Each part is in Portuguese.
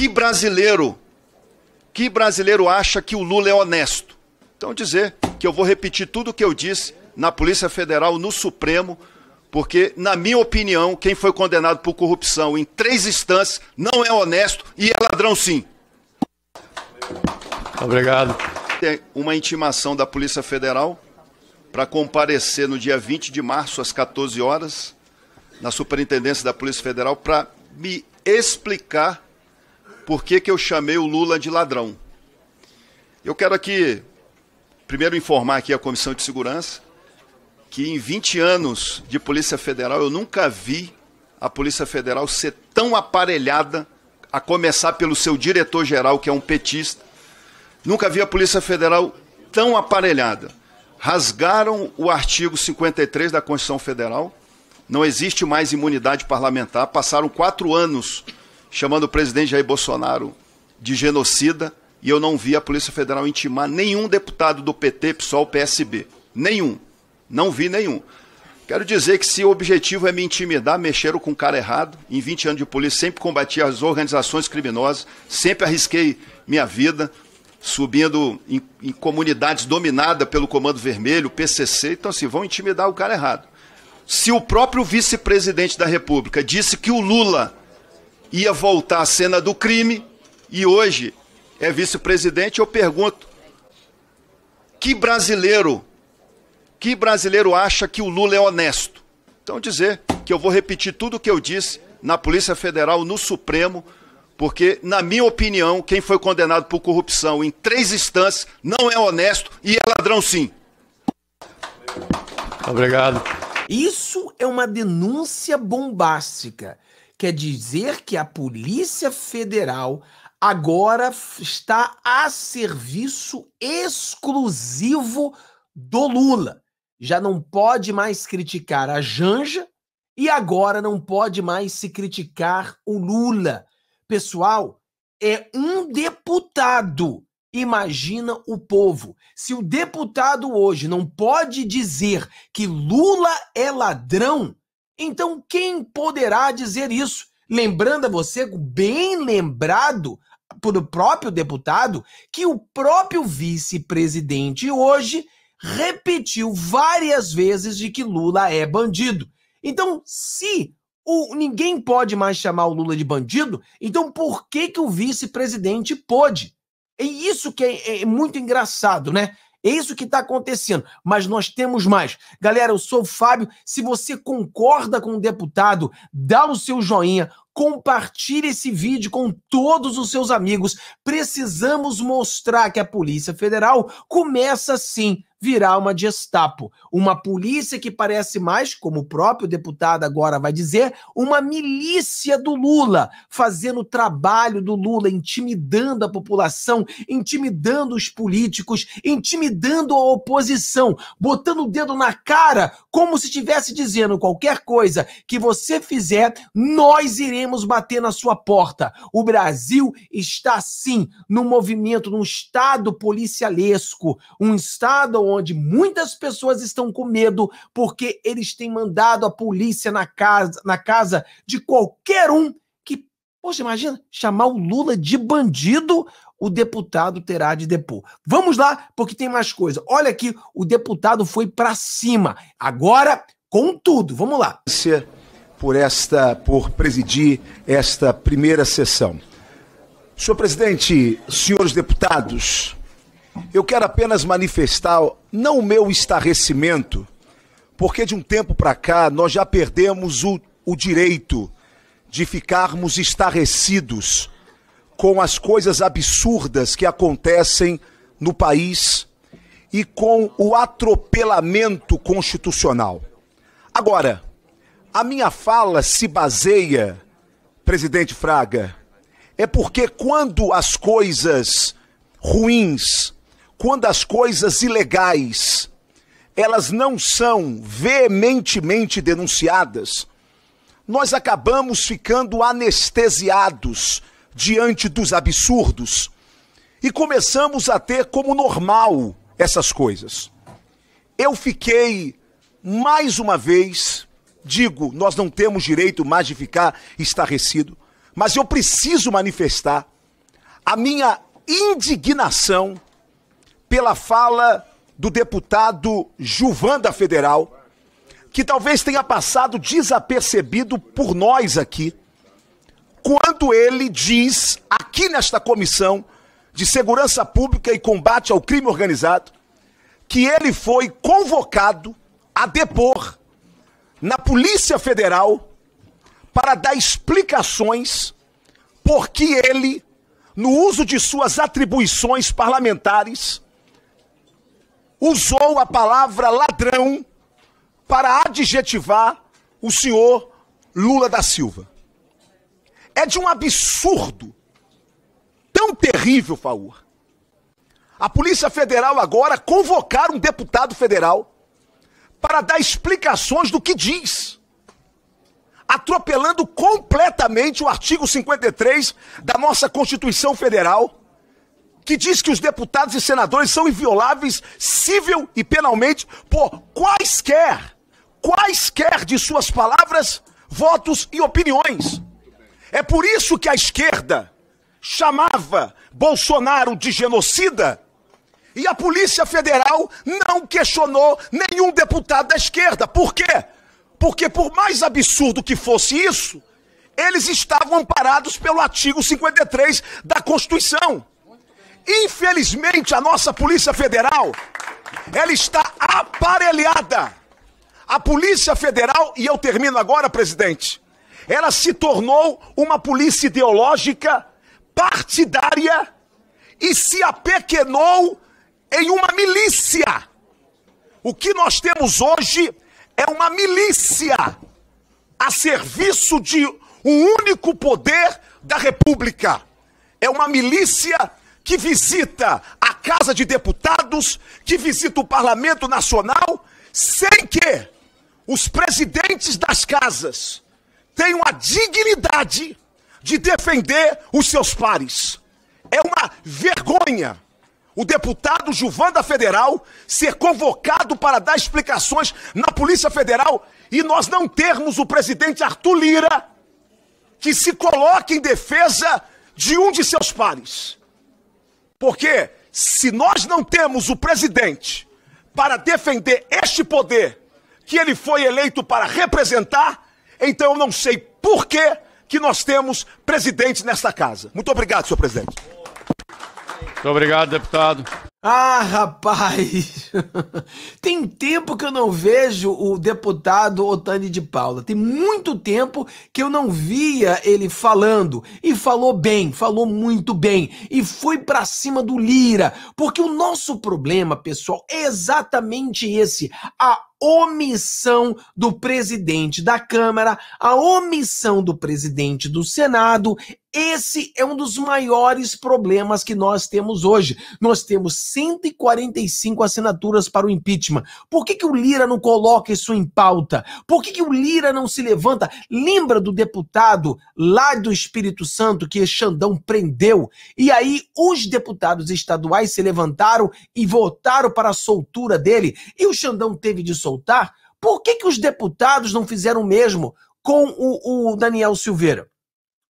Que brasileiro, que brasileiro acha que o Lula é honesto? Então dizer que eu vou repetir tudo o que eu disse na Polícia Federal, no Supremo, porque, na minha opinião, quem foi condenado por corrupção em três instâncias não é honesto e é ladrão sim. Obrigado. Tem uma intimação da Polícia Federal para comparecer no dia 20 de março, às 14 horas, na Superintendência da Polícia Federal, para me explicar por que, que eu chamei o Lula de ladrão. Eu quero aqui, primeiro, informar aqui a Comissão de Segurança que em 20 anos de Polícia Federal eu nunca vi a Polícia Federal ser tão aparelhada, a começar pelo seu diretor-geral, que é um petista. Nunca vi a Polícia Federal tão aparelhada. Rasgaram o artigo 53 da Constituição Federal, não existe mais imunidade parlamentar, passaram quatro anos chamando o presidente Jair Bolsonaro de genocida e eu não vi a Polícia Federal intimar nenhum deputado do PT, PSOL, PSB. Nenhum. Não vi nenhum. Quero dizer que se o objetivo é me intimidar, mexeram com o cara errado. Em 20 anos de polícia, sempre combati as organizações criminosas, sempre arrisquei minha vida, subindo em, em comunidades dominadas pelo Comando Vermelho, PCC. Então, assim, vão intimidar o cara errado. Se o próprio vice-presidente da República disse que o Lula ia voltar à cena do crime e hoje é vice-presidente. Eu pergunto: que brasileiro, que brasileiro acha que o Lula é honesto? Então dizer que eu vou repetir tudo o que eu disse na Polícia Federal, no Supremo, porque, na minha opinião, quem foi condenado por corrupção em três instâncias não é honesto e é ladrão sim. Obrigado. Isso é uma denúncia bombástica. Quer dizer que a Polícia Federal agora está a serviço exclusivo do Lula. Já não pode mais criticar a Janja e agora não pode mais se criticar o Lula. Pessoal, é um deputado. Imagina o povo. Se o deputado hoje não pode dizer que Lula é ladrão, então, quem poderá dizer isso? Lembrando a você, bem lembrado pelo próprio deputado, que o próprio vice-presidente hoje repetiu várias vezes de que Lula é bandido. Então, se o, ninguém pode mais chamar o Lula de bandido, então por que, que o vice-presidente pode? É isso que é, é muito engraçado, né? É isso que está acontecendo, mas nós temos mais. Galera, eu sou o Fábio. Se você concorda com o deputado, dá o seu joinha, compartilhe esse vídeo com todos os seus amigos. Precisamos mostrar que a Polícia Federal começa sim virar uma Gestapo, uma polícia que parece mais, como o próprio deputado agora vai dizer, uma milícia do Lula, fazendo o trabalho do Lula, intimidando a população, intimidando os políticos, intimidando a oposição, botando o dedo na cara, como se estivesse dizendo qualquer coisa que você fizer, nós iremos bater na sua porta. O Brasil está sim num movimento, num estado policialesco, um estado onde muitas pessoas estão com medo porque eles têm mandado a polícia na casa, na casa de qualquer um que, poxa, imagina chamar o Lula de bandido, o deputado terá de depor. Vamos lá, porque tem mais coisa. Olha aqui, o deputado foi para cima. Agora, com tudo, vamos lá. Por esta, por presidir esta primeira sessão. Senhor presidente, senhores deputados, eu quero apenas manifestar não o meu estarrecimento, porque de um tempo para cá nós já perdemos o, o direito de ficarmos estarrecidos com as coisas absurdas que acontecem no país e com o atropelamento constitucional. Agora, a minha fala se baseia, presidente Fraga, é porque quando as coisas ruins quando as coisas ilegais elas não são veementemente denunciadas, nós acabamos ficando anestesiados diante dos absurdos e começamos a ter como normal essas coisas. Eu fiquei mais uma vez, digo, nós não temos direito mais de ficar estarrecido, mas eu preciso manifestar a minha indignação pela fala do deputado Juvanda da Federal, que talvez tenha passado desapercebido por nós aqui, quando ele diz, aqui nesta comissão de segurança pública e combate ao crime organizado, que ele foi convocado a depor na Polícia Federal para dar explicações porque ele, no uso de suas atribuições parlamentares, usou a palavra ladrão para adjetivar o senhor Lula da Silva. É de um absurdo tão terrível, Faur. A Polícia Federal agora convocar um deputado federal para dar explicações do que diz atropelando completamente o artigo 53 da nossa Constituição Federal, que diz que os deputados e senadores são invioláveis civil e penalmente por quaisquer, quaisquer de suas palavras, votos e opiniões. É por isso que a esquerda chamava Bolsonaro de genocida e a Polícia Federal não questionou nenhum deputado da esquerda. Por quê? Porque, por mais absurdo que fosse isso, eles estavam amparados pelo artigo 53 da Constituição. Infelizmente, a nossa Polícia Federal, ela está aparelhada. A Polícia Federal, e eu termino agora, presidente, ela se tornou uma polícia ideológica, partidária e se apequenou em uma milícia. O que nós temos hoje é uma milícia a serviço de um único poder da República. É uma milícia que visita a Casa de Deputados, que visita o Parlamento Nacional, sem que os presidentes das casas tenham a dignidade de defender os seus pares. É uma vergonha o deputado Juvanda da Federal ser convocado para dar explicações na Polícia Federal e nós não termos o presidente Arthur Lira que se coloque em defesa de um de seus pares. Porque se nós não temos o presidente para defender este poder que ele foi eleito para representar, então eu não sei por que, que nós temos presidente nesta casa. Muito obrigado, senhor presidente. Muito obrigado, deputado. Ah, rapaz! Tem tempo que eu não vejo o deputado Otani de Paula. Tem muito tempo que eu não via ele falando. E falou bem, falou muito bem. E foi para cima do Lira. Porque o nosso problema, pessoal, é exatamente esse. A omissão do presidente da Câmara, a omissão do presidente do Senado. Esse é um dos maiores problemas que nós temos hoje. Nós temos 145 assinaturas para o impeachment. Por que, que o Lira não coloca isso em pauta? Por que, que o Lira não se levanta? Lembra do deputado lá do Espírito Santo que Xandão prendeu? E aí os deputados estaduais se levantaram e votaram para a soltura dele. E o Xandão teve de soltura soltar, por que, que os deputados não fizeram o mesmo com o, o Daniel Silveira?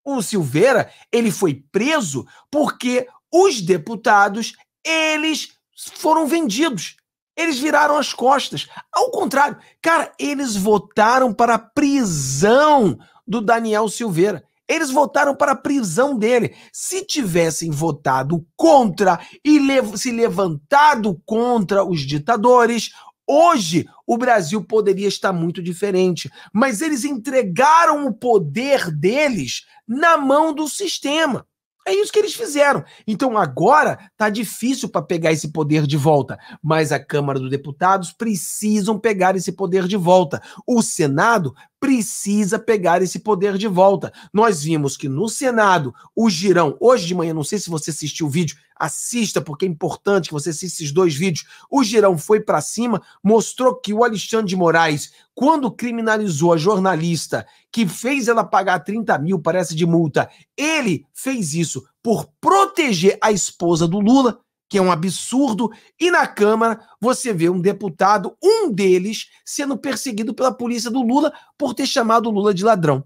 O Silveira, ele foi preso porque os deputados, eles foram vendidos. Eles viraram as costas. Ao contrário, cara, eles votaram para a prisão do Daniel Silveira. Eles votaram para a prisão dele. Se tivessem votado contra e se levantado contra os ditadores, Hoje, o Brasil poderia estar muito diferente, mas eles entregaram o poder deles na mão do sistema. É isso que eles fizeram. Então agora tá difícil para pegar esse poder de volta, mas a Câmara dos Deputados precisam pegar esse poder de volta. O Senado precisa pegar esse poder de volta. Nós vimos que no Senado, o Girão, hoje de manhã, não sei se você assistiu o vídeo, assista, porque é importante que você assista esses dois vídeos. O Girão foi para cima, mostrou que o Alexandre de Moraes, quando criminalizou a jornalista que fez ela pagar 30 mil, parece, de multa, ele fez isso por proteger a esposa do Lula que é um absurdo, e na Câmara você vê um deputado, um deles, sendo perseguido pela polícia do Lula por ter chamado o Lula de ladrão.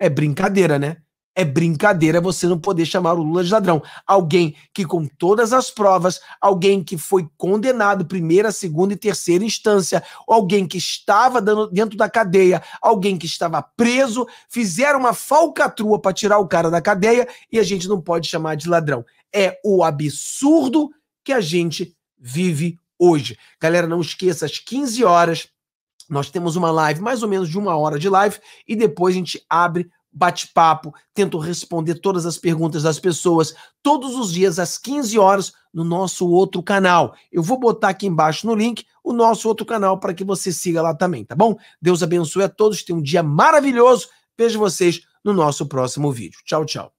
É brincadeira, né? É brincadeira você não poder chamar o Lula de ladrão. Alguém que, com todas as provas, alguém que foi condenado primeira, segunda e terceira instância, alguém que estava dentro da cadeia, alguém que estava preso, fizeram uma falcatrua para tirar o cara da cadeia e a gente não pode chamar de ladrão. É o absurdo que a gente vive hoje. Galera, não esqueça, às 15 horas. Nós temos uma live, mais ou menos de uma hora de live, e depois a gente abre bate-papo, tento responder todas as perguntas das pessoas todos os dias às 15 horas no nosso outro canal. Eu vou botar aqui embaixo no link o nosso outro canal para que você siga lá também, tá bom? Deus abençoe a todos, tenha um dia maravilhoso. Vejo vocês no nosso próximo vídeo. Tchau, tchau.